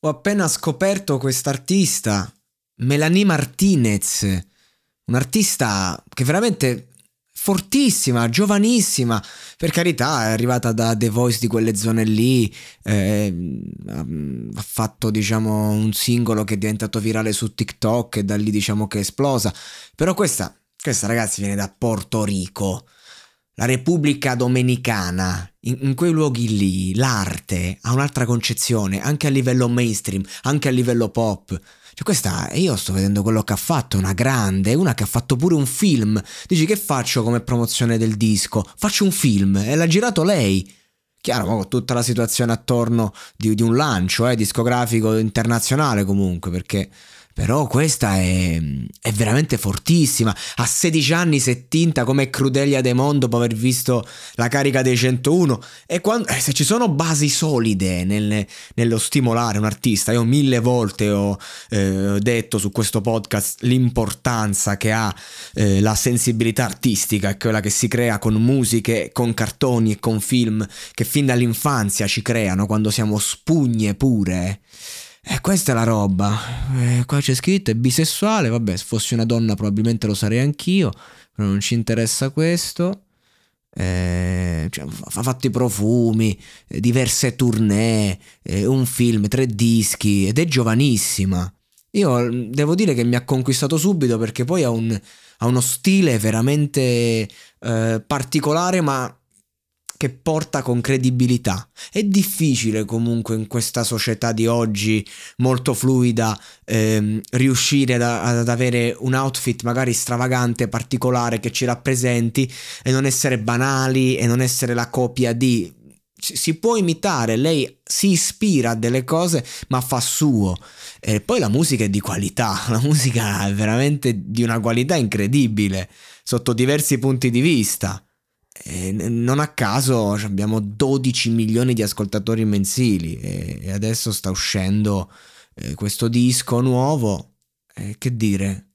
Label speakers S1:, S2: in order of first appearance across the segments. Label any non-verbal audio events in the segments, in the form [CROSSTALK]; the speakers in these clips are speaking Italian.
S1: Ho appena scoperto quest'artista, Melanie Martinez, un'artista che veramente fortissima, giovanissima, per carità è arrivata da The Voice di quelle zone lì, eh, ha fatto diciamo un singolo che è diventato virale su TikTok e da lì diciamo che è esplosa, però questa, questa ragazzi viene da Porto Rico, la Repubblica Domenicana, in, in, quei luoghi lì, l'arte ha un'altra concezione, anche a livello mainstream, anche a livello pop. Cioè questa, io sto vedendo quello che ha fatto, una grande, una che ha fatto pure un film. Dici che faccio come promozione del disco? Faccio un film e l'ha girato lei. Chiaro, con tutta la situazione attorno di, di un lancio eh, discografico internazionale comunque, perché però questa è, è, veramente fortissima. A 16 anni si è tinta come Crudelia De Mon dopo aver visto la carica dei 101. E quando, eh, se ci sono basi solide nel, nello stimolare un artista, io mille volte ho eh, detto su questo podcast l'importanza che ha eh, la sensibilità artistica, è quella che si crea con musiche, con cartoni e con film che fin dall'infanzia ci creano quando siamo spugne pure. Eh. E eh, questa è la roba. Eh, qua c'è scritto è bisessuale, vabbè, se fossi una donna probabilmente lo sarei anch'io, però non ci interessa questo. Eh, cioè, ha fatto i profumi, eh, diverse tournée, eh, un film, tre dischi ed è giovanissima. Io mm, devo dire che mi ha conquistato subito perché poi ha, un, ha uno stile veramente particolare ma che porta con credibilità. È difficile comunque in questa società di oggi molto fluida ehm, riuscire ad, ad, avere un outfit magari stravagante, particolare che ci rappresenti e non essere banali e non essere la copia di... Si, si può imitare, lei si ispira a delle cose ma fa suo. E poi la musica è di qualità, [LAUGHS] la musica è veramente di una qualità incredibile sotto diversi punti di vista. Eh, non a caso abbiamo 12 milioni di ascoltatori mensili e, adesso sta uscendo eh, questo disco nuovo. Eh, che dire,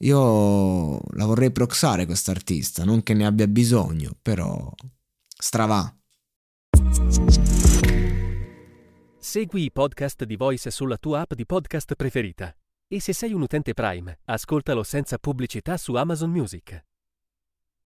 S1: io la vorrei proxare quest'artista, non che ne abbia bisogno, però strava. Segui i podcast di Voice sulla tua app di podcast preferita. E se sei un utente Prime, ascoltalo senza pubblicità su Amazon Music.